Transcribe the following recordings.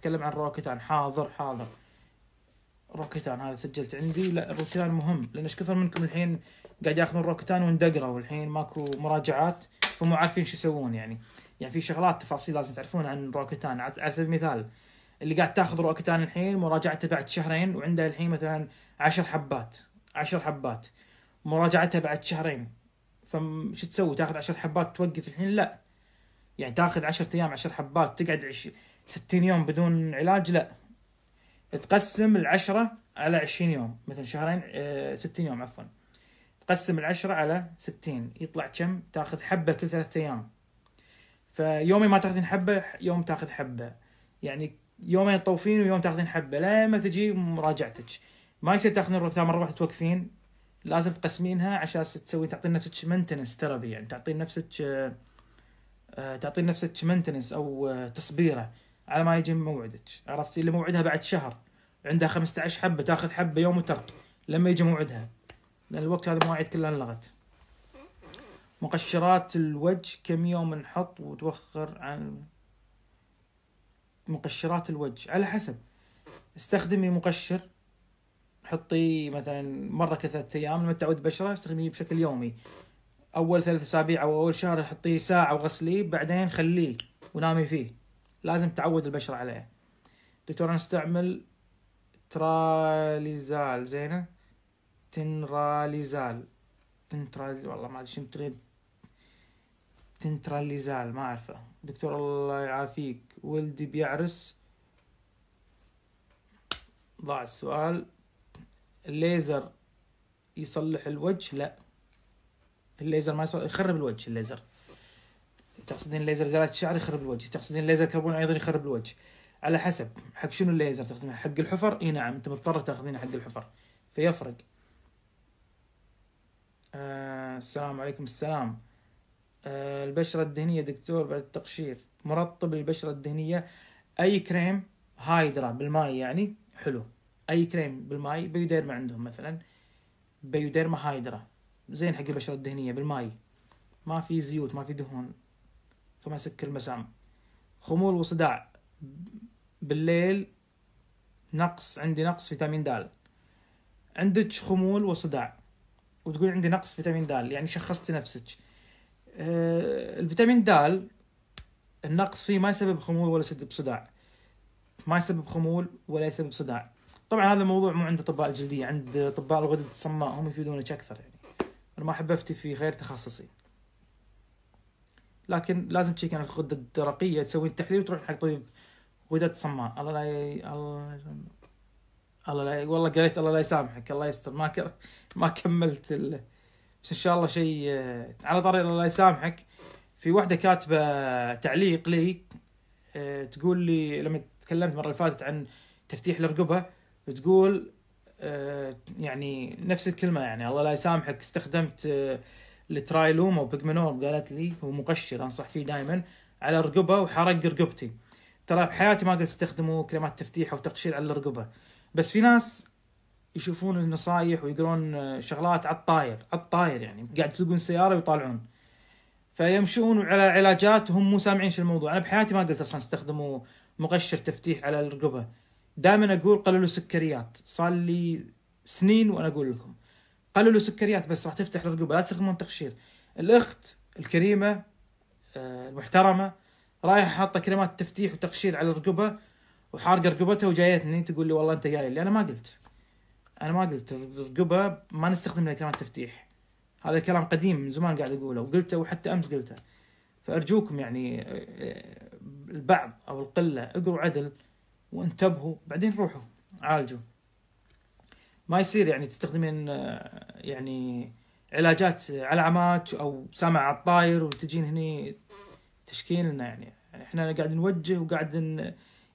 تكلم عن روكيتان حاضر حاضر روكيتان هذا سجلت عندي لا روكيتان مهم لان ايش كثر منكم الحين قاعد ياخذون روكيتان وندقره والحين ماكو مراجعات فمو عارفين شو يسوون يعني يعني في شغلات تفاصيل لازم تعرفون عن روكيتان على سبيل المثال اللي قاعد تاخذ روكيتان الحين مراجعته بعد شهرين وعنده الحين مثلا عشر حبات عشر حبات مراجعتها بعد شهرين فش تسوي تاخذ عشر حبات توقف الحين لا يعني تاخذ عشرة ايام عشر حبات تقعد عش... 60 يوم بدون علاج لا تقسم العشرة على 20 يوم مثل شهرين 60 آه، يوم عفوا تقسم العشرة على 60 يطلع كم تاخذ حبة كل ثلاثة أيام فيومي ما تاخذين حبة يوم تاخذ حبة يعني يومين تطوفين ويوم تاخذين حبة ما تجي مراجعتك ما يصير تاخذين ثامن واحدة توقفين لازم تقسمينها عشان تسوي تعطين نفسك منتنس ثيرابي يعني تعطين نفسك آه، آه، تعطين نفسك منتنس او تصبيره على ما يجي موعدك عرفت اللي موعدها بعد شهر عندها 15 حبه تاخذ حبه يوم وترك لما يجي موعدها لان الوقت هذا مواعيد كلها انلغت مقشرات الوجه كم يوم نحط وتوخر عن مقشرات الوجه على حسب استخدمي مقشر حطي مثلا مره ثلاثة ايام لما تعود بشره استخدميه بشكل يومي اول ثلاث اسابيع او اول شهر حطيه ساعه وغسليه بعدين خليه ونامي فيه لازم تعود البشره عليه دكتور انا استعمل تراليزال زينه تنراليزال تنترال والله ما ادري شنو تريد تنتراليزال ما اعرفه دكتور الله يعافيك ولدي بيعرس ضاع السؤال الليزر يصلح الوجه لا الليزر ما يصلح يخرب الوجه الليزر تقصدين ليزر زراعه الشعر يخرب الوجه تقصدين ليزر كربون ايضا يخرب الوجه على حسب حق شنو الليزر تقصدين حق الحفر اي نعم انت مضطر تاخذينه حق الحفر فيفرق آه السلام عليكم السلام آه البشره الدهنيه دكتور بعد التقشير مرطب البشره الدهنيه اي كريم هايدرا بالماي يعني حلو اي كريم بالماي بيوديرما عندهم مثلا بيوديرما هايدرا زين حق البشره الدهنيه بالماي ما في زيوت ما في دهون سكر المسام خمول وصداع بالليل نقص عندي نقص فيتامين د عندك خمول وصداع وتقول عندي نقص فيتامين د يعني شخصتي نفسك آه، الفيتامين د النقص فيه ما يسبب خمول ولا يسبب صداع ما يسبب خمول ولا يسبب صداع طبعا هذا موضوع مو عند اطباء الجلديه عند اطباء الغدد الصماء هم يفيدونك اكثر يعني انا ما احب افتي في غير تخصصي لكن لازم تشيك عن الغده الدرقيه تسوي التحليل وتروح حق طبيب غدد صماء الله لا ي... الله الله لا ي... والله قريت الله لا يسامحك الله يستر ما ك... ما كملت ال... بس ان شاء الله شيء آه، على طريق الله يسامحك في واحده كاتبه تعليق لي آه، تقول لي لما تكلمت المره اللي فاتت عن تفتيح الرقبه تقول آه، يعني نفس الكلمه يعني الله لا يسامحك استخدمت الترايلوم او بيجمنور قالت لي هو مقشر انصح فيه دائما على رقبه وحرق رقبتي ترى بحياتي ما قد استخدموا كريمات تفتيح او تقشير على الرقبه بس في ناس يشوفون النصايح ويقرون آه، شغلات على الطاير على الطاير يعني قاعد يسوقون سياره ويطالعون فيمشون على علاجات وهم مو سامعين شو الموضوع انا بحياتي ما قلت اصلا استخدموا مقشر تفتيح على الرقبه دائما اقول قللوا سكريات صار لي سنين وانا اقول لكم قللوا السكريات بس راح تفتح الرقبه لا تستخدمون تقشير الاخت الكريمه آه، المحترمه رايحه حاطه كلمات تفتيح وتقشير على الرقبه وحارقه رقبتها وجايتني تقول لي والله انت قايل لي انا ما قلت انا ما قلت الرقبه ما نستخدم لها كلمات تفتيح هذا كلام قديم من زمان قاعد اقوله وقلته وحتى امس قلته فارجوكم يعني آه، آه، البعض او القله اقروا عدل وانتبهوا بعدين روحوا عالجوا ما يصير يعني تستخدمين آه، يعني علاجات علامات او سمع على الطاير وتجين هني تشكين لنا يعني. يعني احنا قاعد نوجه وقاعد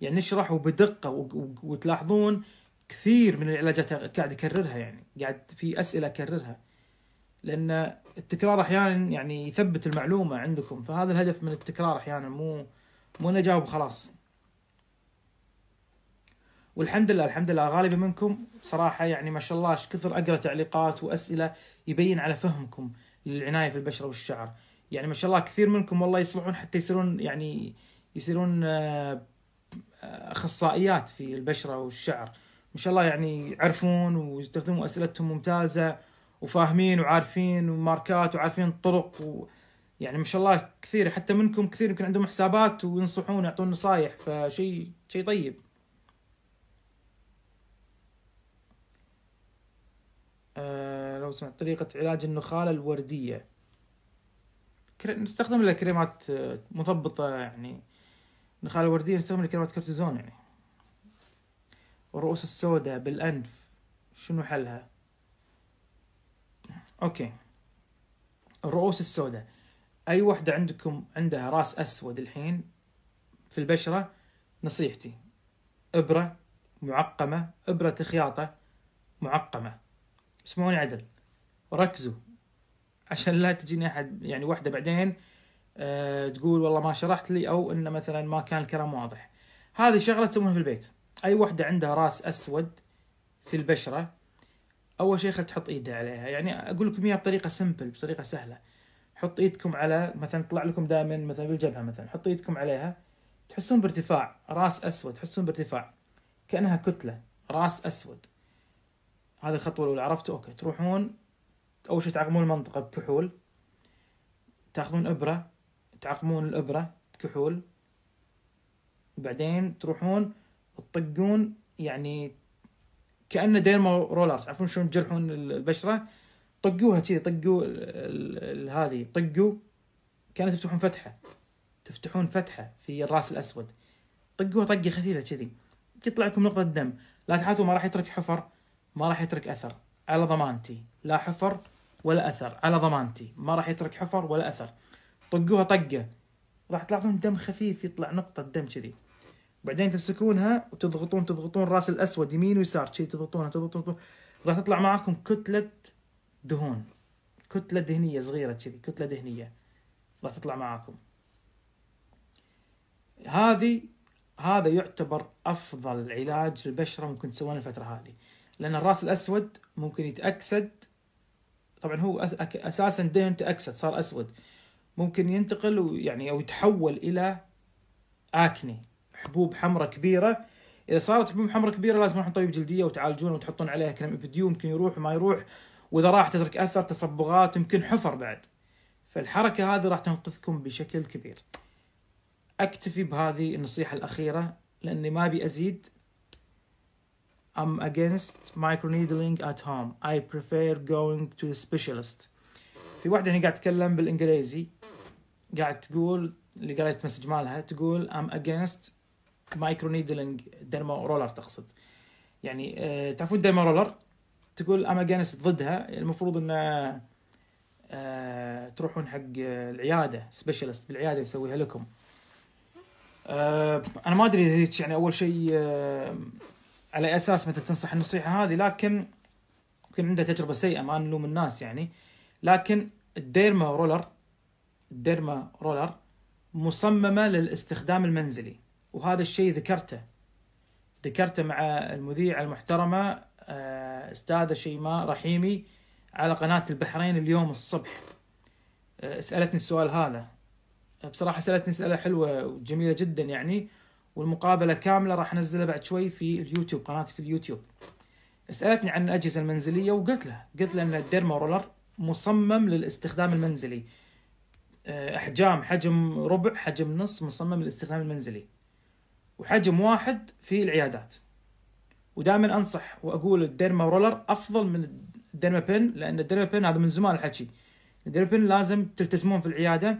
يعني نشرح وبدقه وتلاحظون كثير من العلاجات قاعد اكررها يعني قاعد في اسئله اكررها لان التكرار احيانا يعني يثبت المعلومه عندكم فهذا الهدف من التكرار احيانا مو مو نجاوب خلاص والحمد لله الحمد لله غالبا منكم صراحه يعني ما شاء الله كثر اقرا تعليقات واسئله يبين على فهمكم للعنايه في البشره والشعر يعني ما شاء الله كثير منكم والله يصلحون حتى يصيرون يعني يصيرون آه، آه، اخصائيات في البشره والشعر ما شاء الله يعني يعرفون ويستخدموا اسئلتهم ممتازه وفاهمين وعارفين وماركات وعارفين الطرق و يعني ما شاء الله كثير حتى منكم كثير يمكن عندهم حسابات وينصحون يعطون نصايح فشيء شيء طيب آه، لو سمحت طريقة علاج النخالة الوردية نستخدم لها كريمات آه، مثبطة يعني النخالة الوردية نستخدم كريمات كورتيزون يعني الرؤوس السوداء بالأنف شنو حلها أوكي الرؤوس السوداء أي وحدة عندكم عندها راس أسود الحين في البشرة نصيحتي إبرة معقمة إبرة خياطة معقمة اسمعوني عدل ركزوا عشان لا تجيني احد يعني واحده بعدين آه، تقول والله ما شرحت لي او انه مثلا ما كان الكلام واضح هذه شغله تسوونها في البيت اي واحده عندها راس اسود في البشره اول شيء خلي تحط ايدها عليها يعني اقول لكم اياها بطريقه سمبل بطريقه سهله حط ايدكم على مثلا طلع لكم دائما مثلا بالجبهه مثلا حط ايدكم عليها تحسون بارتفاع راس اسود تحسون بارتفاع كانها كتله راس اسود هذه الخطوه الاولى عرفتوا اوكي تروحون اول شيء تعقمون المنطقه بكحول تاخذون ابره تعقمون الابره بكحول بعدين تروحون تطقون يعني كانه ديرما رولر تعرفون شلون تجرحون البشره طقوها كذي طقوا هذه طقوا كان تفتحون فتحه تفتحون فتحه في الراس الاسود طقوها طقه خفيفه كذي يطلع لكم نقطه دم لا تحاتوا ما راح يترك حفر ما راح يترك اثر على ضمانتي لا حفر ولا اثر على ضمانتي ما راح يترك حفر ولا اثر طقوها طقه راح تلاحظون دم خفيف يطلع نقطه دم كذي بعدين تمسكونها وتضغطون تضغطون راس الاسود يمين ويسار كذي تضغطونها تضغطون راح تطلع معاكم كتله دهون كتله دهنيه صغيره كذي كتله دهنيه راح تطلع معاكم هذه هذا يعتبر افضل علاج للبشره ممكن تسوونه الفتره هذه لأن الراس الأسود ممكن يتأكسد طبعا هو أساسا دهن تأكسد صار أسود ممكن ينتقل ويعني أو يتحول إلى آكني حبوب حمراء كبيرة إذا صارت حبوب حمراء كبيرة لازم تروحون طبيب جلدية وتعالجونه وتحطون عليها كريم إبديو يمكن يروح وما يروح وإذا راح تترك أثر تصبغات يمكن حفر بعد فالحركة هذه راح تنقذكم بشكل كبير أكتفي بهذه النصيحة الأخيرة لأني ما أبي أزيد I'm against microneedling at home. I prefer going to the specialist. في واحدة هنا قاعد تتكلم بالإنجليزي قاعد تقول اللي قريت مسج مالها تقول I'm against microneedling ديرما رولر تقصد يعني أه تعرفون ديرما رولر تقول I'm against ضدها المفروض انه أه تروحون حق العيادة specialist بالعيادة يسويها لكم أه انا ما ادري يعني اول شيء آه، على اساس مثلا تنصح النصيحه هذه لكن يمكن عنده تجربه سيئه ما نلوم الناس يعني لكن الديرما رولر الديرما رولر مصممه للاستخدام المنزلي وهذا الشيء ذكرته ذكرته مع المذيعه المحترمه آه، استاذه شيماء رحيمي على قناه البحرين اليوم الصبح آه، سالتني السؤال هذا بصراحه سالتني اسئله حلوه وجميله جدا يعني والمقابله كامله راح انزلها بعد شوي في اليوتيوب قناتي في اليوتيوب سالتني عن الاجهزه المنزليه وقلت له قلت له ان الديرما رولر مصمم للاستخدام المنزلي آه، احجام حجم ربع حجم نص مصمم للاستخدام المنزلي وحجم واحد في العيادات ودائما انصح واقول الديرما رولر افضل من الديرما بن لان الديرما بن هذا من زمان الحكي الديرما بن لازم تلتزمون في العياده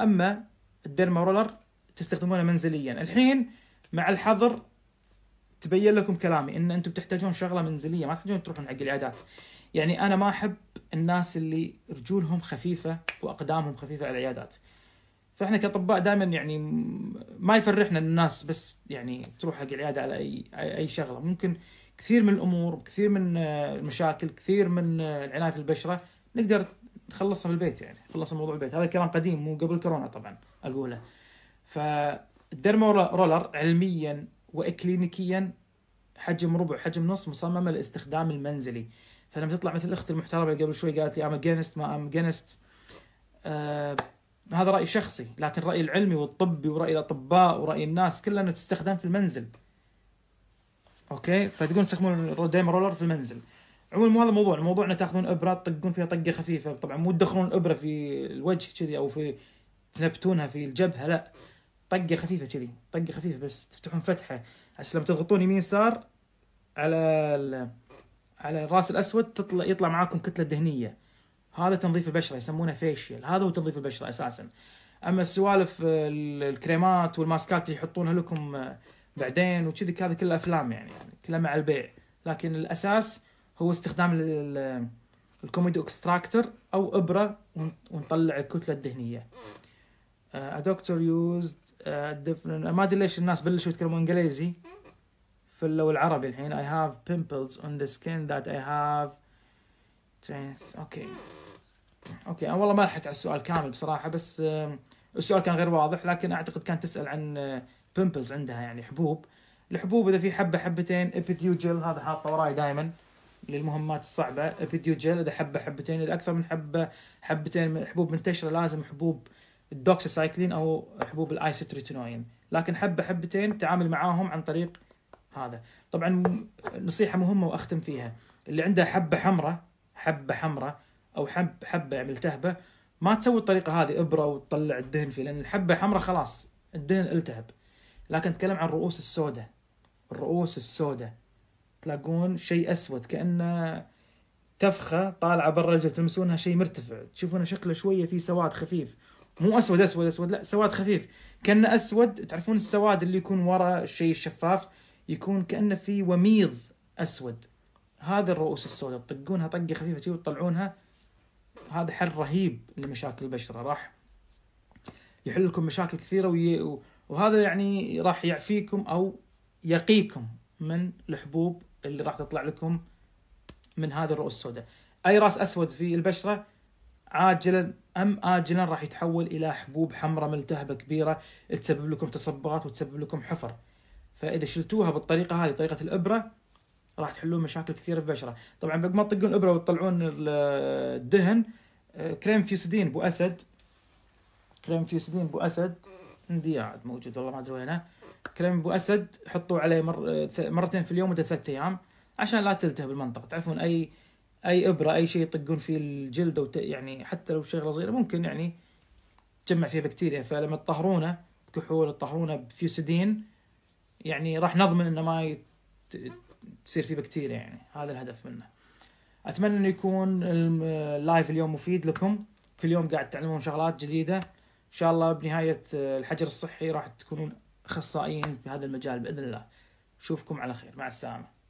اما الديرما رولر تستخدمونه منزليا الحين مع الحظر تبين لكم كلامي ان انتم تحتاجون شغله منزليه ما تحتاجون تروحون حق العيادات يعني انا ما احب الناس اللي رجولهم خفيفه واقدامهم خفيفه على العيادات فاحنا كاطباء دائما يعني ما يفرحنا الناس بس يعني تروح حق العياده على اي اي شغله ممكن كثير من الامور كثير من المشاكل كثير من العنايه في البشره نقدر نخلصها بالبيت البيت يعني نخلص الموضوع البيت هذا كلام قديم مو قبل كورونا طبعا اقوله فالديرمو رولر علميا واكلينيكيا حجم ربع حجم نص مصممه للاستخدام المنزلي فلما تطلع مثل اختي المحترمه اللي قبل شوي قالت لي ام اجينست ما ام اجينست آه، هذا راي شخصي لكن الراي العلمي والطبي وراي الاطباء وراي الناس كلها انه تستخدم في المنزل اوكي فتقولون تستخدمون دايما رولر في المنزل عموما مو هذا الموضوع الموضوع انه تاخذون ابره تطقون فيها طقه خفيفه طبعا مو تدخلون الابره في الوجه كذي او في تنبتونها في الجبهه لا طقه خفيفه كذي طقه خفيفه بس تفتحون فتحه عشان لما تضغطون يمين يسار على ال... على الراس الاسود تطلع يطلع معاكم كتله دهنيه هذا تنظيف البشره يسمونه فيشيل هذا هو تنظيف البشره اساسا اما السوالف الكريمات والماسكات اللي يحطونها لكم آه، بعدين وكذي هذا كله افلام يعني, يعني كلها مع البيع لكن الاساس هو استخدام الكوميدو اكستراكتر او ابره ونطلع الكتله الدهنيه Uh, a doctor used a uh, different ما ادري ليش الناس بلشوا يتكلمون انجليزي في اللو العربي الحين I have pimples on the skin that I have اوكي اوكي انا والله ما لحقت على السؤال كامل بصراحه بس um, السؤال كان غير واضح لكن اعتقد كانت تسال عن بيمبلز uh, عندها يعني حبوب الحبوب اذا في حبه حبتين ابيديوجل هذا حاطه وراي دائما للمهمات الصعبه ابيديوجل اذا حبه حبتين اذا اكثر من حبه حبتين حبوب منتشره لازم حبوب الدوكسيسايكلين او حبوب الايسوتريتينوين لكن حبه حبتين تعامل معاهم عن طريق هذا طبعا نصيحه مهمه واختم فيها اللي عنده حبه حمراء حبه حمراء او حب حبه يعني التهبه ما تسوي الطريقه هذه ابره وتطلع الدهن فيه لان الحبه حمراء خلاص الدهن التهب لكن اتكلم عن الرؤوس السوداء الرؤوس السوداء تلاقون شيء اسود كانه تفخه طالعه برا الجلد تلمسونها شيء مرتفع تشوفونه شكله شويه فيه سواد خفيف مو اسود اسود اسود لا سواد خفيف كانه اسود تعرفون السواد اللي يكون وراء الشيء الشفاف يكون كانه في وميض اسود هذا الرؤوس السوداء تطقونها طقه خفيفه وتطلعونها هذا حل رهيب لمشاكل البشره راح يحل لكم مشاكل كثيره وي... وهذا يعني راح يعفيكم او يقيكم من الحبوب اللي راح تطلع لكم من هذه الرؤوس السوداء اي راس اسود في البشره عاجلا ام اجلا راح يتحول الى حبوب حمراء ملتهبه كبيره تسبب لكم تصبغات وتسبب لكم حفر فاذا شلتوها بالطريقه هذه طريقه الابره راح تحلون مشاكل كثيره في البشره طبعا بعد ما تطقون ابره وتطلعون الدهن آه، كريم فيوسدين بو اسد كريم فيوسدين بو اسد عندي عاد موجود والله ما ادري وينه كريم بو اسد حطوا عليه مر... آه، مرتين في اليوم مده ثلاث ايام عشان لا تلتهب المنطقه تعرفون اي اي ابره اي شيء يطقون فيه الجلد او يعني حتى لو شغله صغيره ممكن يعني تجمع فيه بكتيريا فلما تطهرونه بكحول تطهرونه بفيوسيدين يعني راح نضمن انه ما يت... تصير فيه بكتيريا يعني هذا الهدف منه اتمنى انه يكون اللايف اليوم مفيد لكم كل يوم قاعد تعلمون شغلات جديده ان شاء الله بنهايه الحجر الصحي راح تكونون اخصائيين في هذا المجال باذن الله اشوفكم على خير مع السلامه